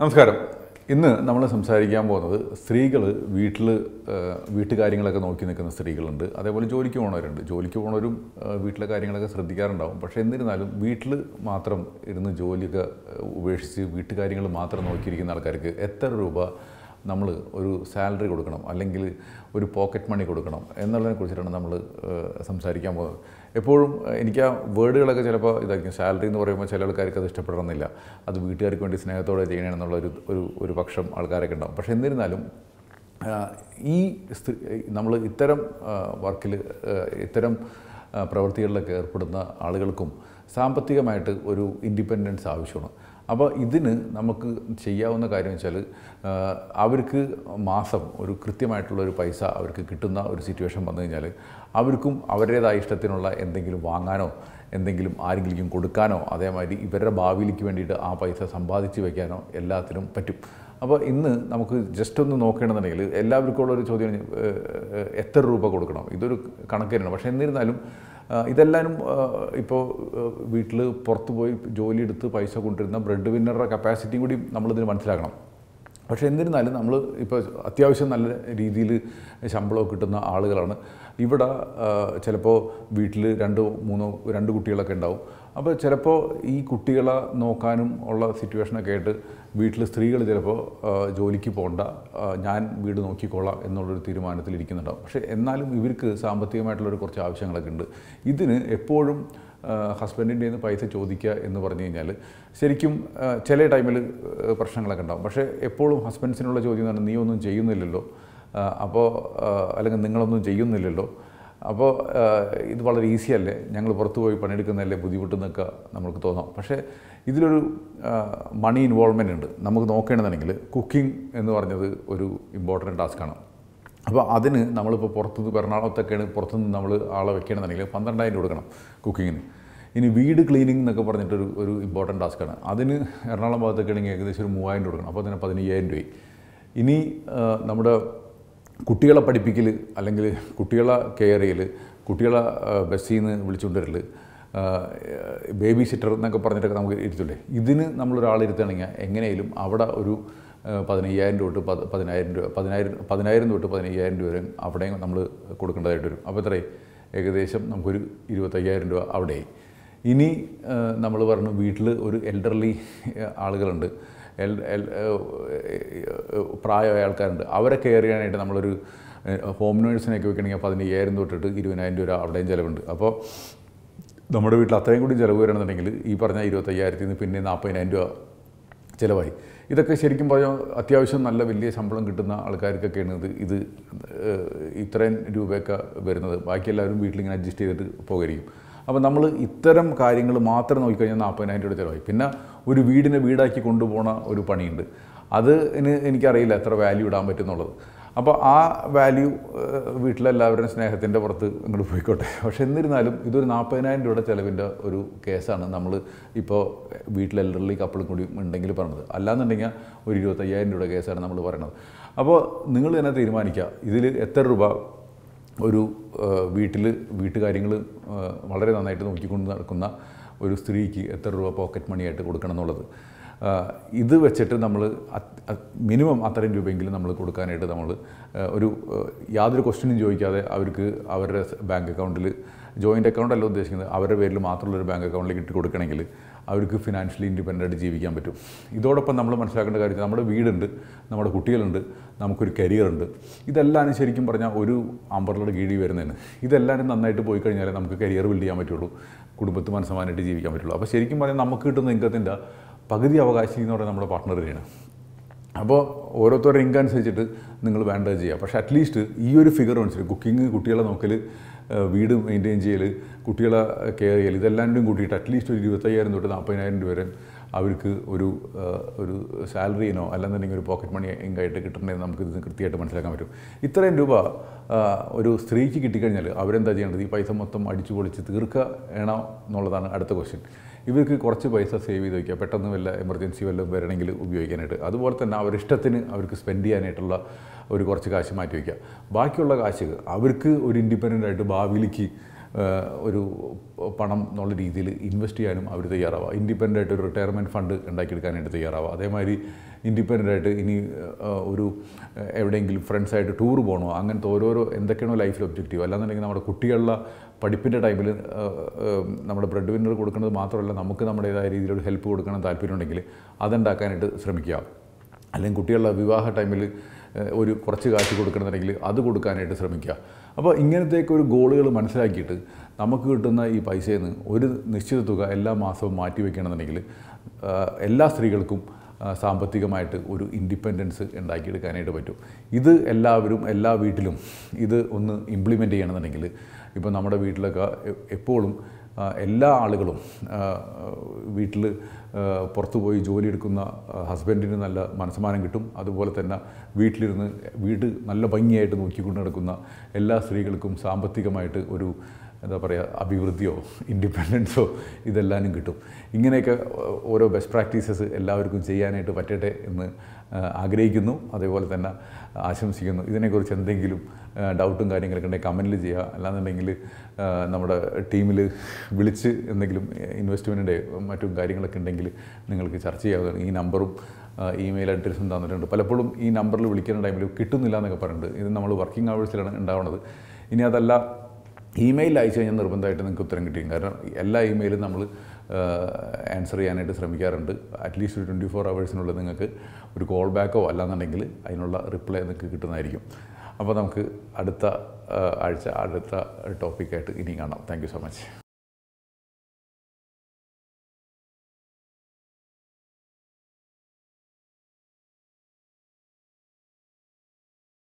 നമസ്കാരം ഇന്ന് നമ്മൾ സംസാരിക്കാൻ പോകുന്നത് സ്ത്രീകൾ വീട്ടിൽ വീട്ടുകാര്യങ്ങളൊക്കെ നോക്കി നിൽക്കുന്ന സ്ത്രീകളുണ്ട് അതേപോലെ ജോലിക്ക് പോണവരുണ്ട് ജോലിക്ക് പോണവരും വീട്ടിലെ കാര്യങ്ങളൊക്കെ ശ്രദ്ധിക്കാറുണ്ടാവും പക്ഷേ എന്നിരുന്നാലും വീട്ടിൽ മാത്രം ഇരുന്ന് ജോലിയൊക്കെ ഉപേക്ഷിച്ച് വീട്ടുകാര്യങ്ങൾ മാത്രം നോക്കിയിരിക്കുന്ന ആൾക്കാർക്ക് എത്ര രൂപ നമ്മൾ ഒരു സാലറി കൊടുക്കണം അല്ലെങ്കിൽ ഒരു പോക്കറ്റ് മണി കൊടുക്കണം എന്നുള്ളതിനെ കുറിച്ചിട്ടാണ് നമ്മൾ സംസാരിക്കാൻ പോകുന്നത് എപ്പോഴും എനിക്ക് ആ വേർഡുകളൊക്കെ ചിലപ്പോൾ ഇതായിരിക്കും സാലറി എന്ന് പറയുമ്പോൾ ചില ആൾക്കാർക്ക് അത് ഇഷ്ടപ്പെടണമെന്നില്ല അത് വീട്ടുകാർക്ക് വേണ്ടി സ്നേഹത്തോടെ ചെയ്യണമെന്നുള്ള ഒരു ഒരു ഒരു പക്ഷം ആൾക്കാരൊക്കെ ഉണ്ടാകും പക്ഷേ എന്നിരുന്നാലും ഈ നമ്മൾ ഇത്തരം വർക്കിൽ ഇത്തരം പ്രവൃത്തികളിലൊക്കെ ഏർപ്പെടുന്ന ആളുകൾക്കും സാമ്പത്തികമായിട്ട് ഒരു ഇൻഡിപെൻഡൻസ് ആവശ്യമാണ് അപ്പോൾ ഇതിന് നമുക്ക് ചെയ്യാവുന്ന കാര്യം വെച്ചാൽ അവർക്ക് മാസം ഒരു കൃത്യമായിട്ടുള്ള ഒരു പൈസ അവർക്ക് കിട്ടുന്ന ഒരു സിറ്റുവേഷൻ വന്നു കഴിഞ്ഞാൽ അവർക്കും അവരുടേതായ ഇഷ്ടത്തിനുള്ള എന്തെങ്കിലും വാങ്ങാനോ എന്തെങ്കിലും ആരെങ്കിലും കൊടുക്കാനോ അതേമാതിരി ഇവരുടെ ഭാവിയിലേക്ക് വേണ്ടിയിട്ട് ആ പൈസ സമ്പാദിച്ച് വയ്ക്കാനോ എല്ലാത്തിനും പറ്റും അപ്പോൾ ഇന്ന് നമുക്ക് ജസ്റ്റ് ഒന്ന് നോക്കേണ്ടതുണ്ടെങ്കിൽ എല്ലാവർക്കും ഉള്ളൊരു ചോദ്യം എത്ര രൂപ കൊടുക്കണം ഇതൊരു കണക്ക് പക്ഷേ എന്നിരുന്നാലും ഇതെല്ലാവരും ഇപ്പോൾ വീട്ടിൽ പുറത്ത് പോയി ജോലിയെടുത്ത് പൈസ കൊണ്ടുവരുന്ന ബ്രെഡ് വിന്നറുടെ കപ്പാസിറ്റിയും കൂടി നമ്മളിതിന് മനസ്സിലാക്കണം പക്ഷേ എന്നിരുന്നാലും നമ്മൾ ഇപ്പോൾ അത്യാവശ്യം നല്ല രീതിയിൽ ശമ്പളമൊക്കെ കിട്ടുന്ന ആളുകളാണ് ഇവിടെ ചിലപ്പോൾ വീട്ടിൽ രണ്ട് മൂന്നോ രണ്ട് കുട്ടികളൊക്കെ ഉണ്ടാവും അപ്പോൾ ചിലപ്പോൾ ഈ കുട്ടികളെ നോക്കാനും ഉള്ള സിറ്റുവേഷനൊക്കെ ആയിട്ട് വീട്ടിൽ സ്ത്രീകൾ ചിലപ്പോൾ ജോലിക്ക് പോകണ്ട ഞാൻ വീട് നോക്കിക്കോളാം എന്നുള്ളൊരു ഇരിക്കുന്നുണ്ടാവും പക്ഷേ എന്നാലും ഇവർക്ക് സാമ്പത്തികമായിട്ടുള്ളൊരു കുറച്ച് ആവശ്യങ്ങളൊക്കെ ഉണ്ട് ഇതിന് എപ്പോഴും ഹസ്ബൻഡിൻ്റെ നിന്ന് പൈസ ചോദിക്കുക എന്ന് പറഞ്ഞു കഴിഞ്ഞാൽ ശരിക്കും ചില ടൈമിൽ പ്രശ്നങ്ങളൊക്കെ ഉണ്ടാകും പക്ഷേ എപ്പോഴും ഹസ്ബൻഡ്സിനുള്ള ചോദ്യം എന്ന് പറഞ്ഞാൽ നീ ഒന്നും ചെയ്യുന്നില്ലല്ലോ അപ്പോൾ അല്ലെങ്കിൽ നിങ്ങളൊന്നും ചെയ്യുന്നില്ലല്ലോ അപ്പോൾ ഇത് വളരെ ഈസി അല്ലേ ഞങ്ങൾ പുറത്തു പോയി പണിയെടുക്കുന്നതല്ലേ നിൽക്കുക നമുക്ക് തോന്നാം പക്ഷേ ഇതിലൊരു മണി ഇൻവോൾവ്മെൻ്റ് ഉണ്ട് നമുക്ക് നോക്കേണ്ടതാണെങ്കിൽ കുക്കിംഗ് എന്ന് പറഞ്ഞത് ഒരു ഇമ്പോർട്ടൻ്റ് ടാസ്ക്കാണ് അപ്പോൾ അതിന് നമ്മളിപ്പോൾ നിന്ന് എറണാകുളത്തൊക്കെയാണ് പുറത്തുനിന്ന് നമ്മൾ ആളെ വെക്കണമെന്നുണ്ടെങ്കിൽ പന്ത്രണ്ടായിരം കൊടുക്കണം കുക്കിങ്ങിന് ഇനി വീട് ക്ലീനിങ് എന്നൊക്കെ പറഞ്ഞിട്ടൊരു ഒരു ഇമ്പോർട്ടൻ്റ് ടാസ്ക്കാണ് അതിന് എറണാകുളം ഭാഗത്തൊക്കെ ആണെങ്കിൽ ഏകദേശം ഒരു മൂവായിരം കൊടുക്കണം അപ്പോൾ അതിന് പതിനയ്യായിരം രൂപയായി ഇനി നമ്മുടെ കുട്ടികളെ പഠിപ്പിക്കൽ അല്ലെങ്കിൽ കുട്ടികളെ കെയർ ചെയ്യൽ കുട്ടികളെ ബസ്സിൽ നിന്ന് വിളിച്ചുകൊണ്ടുവരൽ ബേബി സിറ്റർ എന്നൊക്കെ പറഞ്ഞിട്ടൊക്കെ നമുക്ക് ഇരുത്തില്ലേ ഇതിന് നമ്മളൊരാളിരുത്തുകയാണെങ്കിൽ എങ്ങനെയും അവിടെ ഒരു പതിനയ്യായിരം രൂപ തൊട്ട് പതിനായിരം രൂപ പതിനായിരം പതിനായിരം തൊട്ട് പതിനയ്യായിരം രൂപ വരെ അവിടെയും നമ്മൾ കൊടുക്കേണ്ടതായിട്ട് വരും അപ്പോൾ എത്രയും ഏകദേശം നമുക്കൊരു ഇരുപത്തയ്യായിരം രൂപ അവിടെ ഇനി നമ്മൾ പറഞ്ഞു വീട്ടിൽ ഒരു എൽഡർലി ആളുകളുണ്ട് എൽ എൽ പ്രായമായ ആൾക്കാരുണ്ട് അവരെ കെയർ ചെയ്യാനായിട്ട് നമ്മളൊരു ഹോം നേഴ്സിനെയൊക്കെ വെക്കണമെങ്കിൽ പതിനയ്യായിരം തൊട്ടിട്ട് ഇരുപതിനായിരം രൂപ അവിടെയും ചിലവുണ്ട് അപ്പോൾ നമ്മുടെ വീട്ടിൽ അത്രയും കൂടി ചിലവ് വരണമെന്നുണ്ടെങ്കിൽ ഈ പറഞ്ഞ ഇരുപത്തയ്യായിരത്തിൽ നിന്ന് പിന്നെ നാൽപ്പതിനായിരം രൂപ ചിലവായി ഇതൊക്കെ ശരിക്കും പറഞ്ഞാൽ അത്യാവശ്യം നല്ല വലിയ ശമ്പളം കിട്ടുന്ന ആൾക്കാർക്കൊക്കെയാണ് ഇത് ഇത് ഇത്രയും രൂപയൊക്കെ വരുന്നത് ബാക്കി എല്ലാവരും വീട്ടിലിങ്ങനെ അഡ്ജസ്റ്റ് ചെയ്തിട്ട് പോകരിക്കും അപ്പോൾ നമ്മൾ ഇത്തരം കാര്യങ്ങൾ മാത്രം നോക്കിക്കഴിഞ്ഞാൽ നാൽപ്പതിനായിരം രൂപ ചിലവായി പിന്നെ ഒരു വീടിനെ വീടാക്കി കൊണ്ടുപോകുന്ന ഒരു പണിയുണ്ട് അത് എനിക്കറിയില്ല എത്ര വാല്യൂ ഇടാൻ പറ്റുന്നുള്ളത് അപ്പോൾ ആ വാല്യൂ വീട്ടിലെല്ലാവരുടെയും സ്നേഹത്തിൻ്റെ പുറത്ത് ഇങ്ങോട്ട് പോയിക്കോട്ടെ പക്ഷെ എന്നിരുന്നാലും ഇതൊരു നാൽപ്പതിനായിരം രൂപയുടെ ചിലവിൻ്റെ ഒരു കേസാണ് നമ്മൾ ഇപ്പോൾ വീട്ടിലെ എൽഡർലി കപ്പിളും കൂടി ഉണ്ടെങ്കിൽ പറഞ്ഞത് അല്ലാന്നുണ്ടെങ്കിൽ ഒരു ഇരുപത്തയ്യായിരം രൂപയുടെ കേസാണ് നമ്മൾ പറയണത് അപ്പോൾ നിങ്ങൾ തന്നെ തീരുമാനിക്കുക ഇതിൽ എത്ര രൂപ ഒരു വീട്ടിൽ വീട്ടുകാര്യങ്ങൾ വളരെ നന്നായിട്ട് നോക്കിക്കൊണ്ട് നടക്കുന്ന ഒരു സ്ത്രീക്ക് എത്ര രൂപ പോക്കറ്റ് മണിയായിട്ട് കൊടുക്കണം എന്നുള്ളത് ഇത് വെച്ചിട്ട് നമ്മൾ മിനിമം അത്രയും രൂപയെങ്കിലും നമ്മൾ കൊടുക്കാനായിട്ട് നമ്മൾ ഒരു യാതൊരു ക്വസ്റ്റ്യനും ചോദിക്കാതെ അവർക്ക് അവരുടെ ബാങ്ക് അക്കൗണ്ടിൽ ജോയിൻ്റ് അക്കൗണ്ട് അല്ല ഉദ്ദേശിക്കുന്നത് അവരുടെ പേരിൽ മാത്രമുള്ള ഒരു ബാങ്ക് അക്കൗണ്ടിലേക്ക് ഇട്ട് കൊടുക്കണമെങ്കിൽ അവർക്ക് ഫിനാൻഷ്യലി ഇൻഡിപെൻഡൻ്റ് ആയിട്ട് ജീവിക്കാൻ പറ്റും ഇതോടൊപ്പം നമ്മൾ മനസ്സിലാക്കേണ്ട കാര്യം നമ്മുടെ വീടുണ്ട് നമ്മുടെ കുട്ടികളുണ്ട് നമുക്കൊരു കരിയറുണ്ട് ഇതെല്ലാം ശരിക്കും പറഞ്ഞാൽ ഒരു അമ്പറിലൂടെ കീഴിൽ വരുന്നതിന് ഇതെല്ലാവരും നന്നായിട്ട് പോയി കഴിഞ്ഞാലേ നമുക്ക് കരിയർ ബിൽഡ് ചെയ്യാൻ പറ്റുള്ളൂ കുടുംബത്ത് മനസ്സമാനായിട്ട് ജീവിക്കാൻ പറ്റുള്ളൂ അപ്പോൾ ശരിക്കും പറഞ്ഞാൽ നമുക്ക് കിട്ടുന്ന ഇൻകത്തിൻ്റെ പകുതി അവകാശി എന്ന് നമ്മുടെ പാർട്ട്ണർ തന്നെയാണ് അപ്പോൾ ഓരോരുത്തരുടെ ഇൻകം അനുസരിച്ചിട്ട് നിങ്ങൾ വേണ്ടത് ചെയ്യുക പക്ഷേ അറ്റ്ലീസ്റ്റ് ഈ ഒരു ഫിഗർ അനുസരിച്ച് കുക്കിംഗ് കുട്ടികളെ നോക്കൽ വീട് മെയിൻറ്റെയിൻ ചെയ്യൽ കുട്ടികളെ കെയർ ചെയ്യൽ ഇതെല്ലാം കൂടിയിട്ട് അറ്റ്ലീസ്റ്റ് ഒരു ഇരുപത്തയ്യായിരം തൊട്ട് നാൽപ്പതിനായിരം രൂപ വരെ അവർക്ക് ഒരു ഒരു സാലറിനോ അല്ലെന്നുണ്ടെങ്കിൽ ഒരു പോക്കറ്റ് മണി ഇങ്കായിട്ട് കിട്ടുന്നതെന്ന് നമുക്ക് കൃത്യമായിട്ട് മനസ്സിലാക്കാൻ പറ്റും ഇത്രയും രൂപ ഒരു സ്ത്രീക്ക് കിട്ടിക്കഴിഞ്ഞാൽ അവരെന്താ ചെയ്യേണ്ടത് ഈ പൈസ മൊത്തം അടിച്ചു പൊളിച്ച് തീർക്കുക വേണോ എന്നുള്ളതാണ് അടുത്ത ക്വസ്റ്റ്യൻ ഇവർക്ക് കുറച്ച് പൈസ സേവ് ചെയ്ത് വയ്ക്കുക പെട്ടെന്ന് വല്ല എമർജൻസി വല്ലതും വരണമെങ്കിൽ ഉപയോഗിക്കാനായിട്ട് അതുപോലെ തന്നെ അവരിഷ്ടത്തിന് അവർക്ക് സ്പെൻഡ് ചെയ്യാനായിട്ടുള്ള ഒരു കുറച്ച് കാശ് മാറ്റി വയ്ക്കുക ബാക്കിയുള്ള കാശ് അവർക്ക് ഒരു ഇൻഡിപെൻഡൻ്റ് ആയിട്ട് ഭാവിയിലേക്ക് ഒരു പണം എന്നുള്ള രീതിയിൽ ഇൻവെസ്റ്റ് ചെയ്യാനും അവർ തയ്യാറാവുക ഇൻഡിപെൻഡൻ്റ് ആയിട്ട് ഒരു റിട്ടയർമെൻറ്റ് ഫണ്ട് ഉണ്ടാക്കിയെടുക്കാനായിട്ട് തയ്യാറാവുക അതേമാതിരി ഇൻഡിപെൻഡൻ്റ് ആയിട്ട് ഇനി ഒരു എവിടെയെങ്കിലും ഫ്രണ്ട്സായിട്ട് ടൂർ പോകണോ അങ്ങനത്തെ ഓരോരോ എന്തൊക്കെയാണോ ലൈഫിൽ ഒബ്ജക്റ്റീവ് അല്ലാന്നുണ്ടെങ്കിൽ നമ്മുടെ കുട്ടികളുടെ പഠിപ്പിൻ്റെ ടൈമിൽ നമ്മുടെ ബ്രെഡ് വിന്നർ കൊടുക്കുന്നത് മാത്രമല്ല നമുക്ക് നമ്മുടേതായ രീതിയിലൊരു ഹെൽപ്പ് കൊടുക്കണം താല്പര്യമുണ്ടെങ്കിൽ അതുണ്ടാക്കാനായിട്ട് ശ്രമിക്കുക അല്ലെങ്കിൽ കുട്ടികളുടെ വിവാഹ ടൈമിൽ ഒരു കുറച്ച് കാശ് കൊടുക്കണമെന്നുണ്ടെങ്കിൽ അത് കൊടുക്കാനായിട്ട് ശ്രമിക്കുക അപ്പോൾ ഇങ്ങനത്തേക്ക് ഒരു ഗോളുകൾ മനസ്സിലാക്കിയിട്ട് നമുക്ക് കിട്ടുന്ന ഈ പൈസയിൽ നിന്ന് ഒരു നിശ്ചിത തുക എല്ലാ മാസവും മാറ്റി വയ്ക്കണമെന്നുണ്ടെങ്കിൽ എല്ലാ സ്ത്രീകൾക്കും സാമ്പത്തികമായിട്ട് ഒരു ഇൻഡിപെൻഡൻസ് ഉണ്ടാക്കിയെടുക്കാനായിട്ട് പറ്റും ഇത് എല്ലാവരും എല്ലാ വീട്ടിലും ഇത് ഒന്ന് ഇംപ്ലിമെൻ്റ് ചെയ്യണമെന്നുണ്ടെങ്കിൽ ഇപ്പോൾ നമ്മുടെ വീട്ടിലൊക്കെ എപ്പോഴും എല്ലാ ആളുകളും വീട്ടിൽ പുറത്തു പോയി ജോലിയെടുക്കുന്ന ഹസ്ബൻഡിന് നല്ല മനസ്സമാനം കിട്ടും അതുപോലെ തന്നെ വീട്ടിലിരുന്ന് വീട് നല്ല ഭംഗിയായിട്ട് നോക്കിക്കൊണ്ട് നടക്കുന്ന എല്ലാ സ്ത്രീകൾക്കും സാമ്പത്തികമായിട്ട് ഒരു എന്താ പറയുക അഭിവൃദ്ധിയോ ഇൻഡിപെൻഡൻസോ ഇതെല്ലാനും കിട്ടും ഇങ്ങനെയൊക്കെ ഓരോ ബെസ്റ്റ് പ്രാക്ടീസസ് എല്ലാവർക്കും ചെയ്യാനായിട്ട് പറ്റട്ടെ എന്ന് ആഗ്രഹിക്കുന്നു അതേപോലെ തന്നെ ആശംസിക്കുന്നു ഇതിനെക്കുറിച്ച് എന്തെങ്കിലും ഡൗട്ടും കാര്യങ്ങളൊക്കെ ഉണ്ടെങ്കിൽ കമൻറ്റിൽ ചെയ്യുക അല്ലാന്നുണ്ടെങ്കിൽ നമ്മുടെ ടീമിൽ വിളിച്ച് എന്തെങ്കിലും ഇൻവെസ്റ്റ്മെൻറ്റിൻ്റെ മറ്റും കാര്യങ്ങളൊക്കെ ഉണ്ടെങ്കിൽ നിങ്ങൾക്ക് ചർച്ച ചെയ്യാവുന്നതാണ് ഈ നമ്പറും ഇമെയിൽ അഡ്രസ്സും തന്നിട്ടുണ്ട് പലപ്പോഴും ഈ നമ്പറിൽ വിളിക്കുന്ന ടൈമിൽ കിട്ടുന്നില്ല എന്നൊക്കെ പറയുന്നുണ്ട് ഇത് നമ്മൾ വർക്കിംഗ് അവേഴ്സിലാണ് ഉണ്ടാവുന്നത് ഇനി അതല്ല ഇമെയിൽ അയച്ചു കഴിഞ്ഞാൽ നിർബന്ധമായിട്ട് നിങ്ങൾക്ക് ഉത്തരം കിട്ടിയും കാരണം എല്ലാ ഇമെയിലും നമ്മൾ ആൻസർ ചെയ്യാനായിട്ട് ശ്രമിക്കാറുണ്ട് അറ്റ്ലീസ്റ്റ് ഒരു ട്വൻറ്റി ഫോർ അവേഴ്സിനുള്ളിൽ നിങ്ങൾക്ക് ഒരു കോൾ ബാക്കോ അല്ലാന്നുണ്ടെങ്കിൽ അതിനുള്ള റിപ്ലൈ നിങ്ങൾക്ക് കിട്ടുന്നതായിരിക്കും അപ്പോൾ നമുക്ക് അടുത്ത ആഴ്ച അടുത്ത ടോപ്പിക്കായിട്ട് ഇനി കാണാം താങ്ക് സോ മച്ച്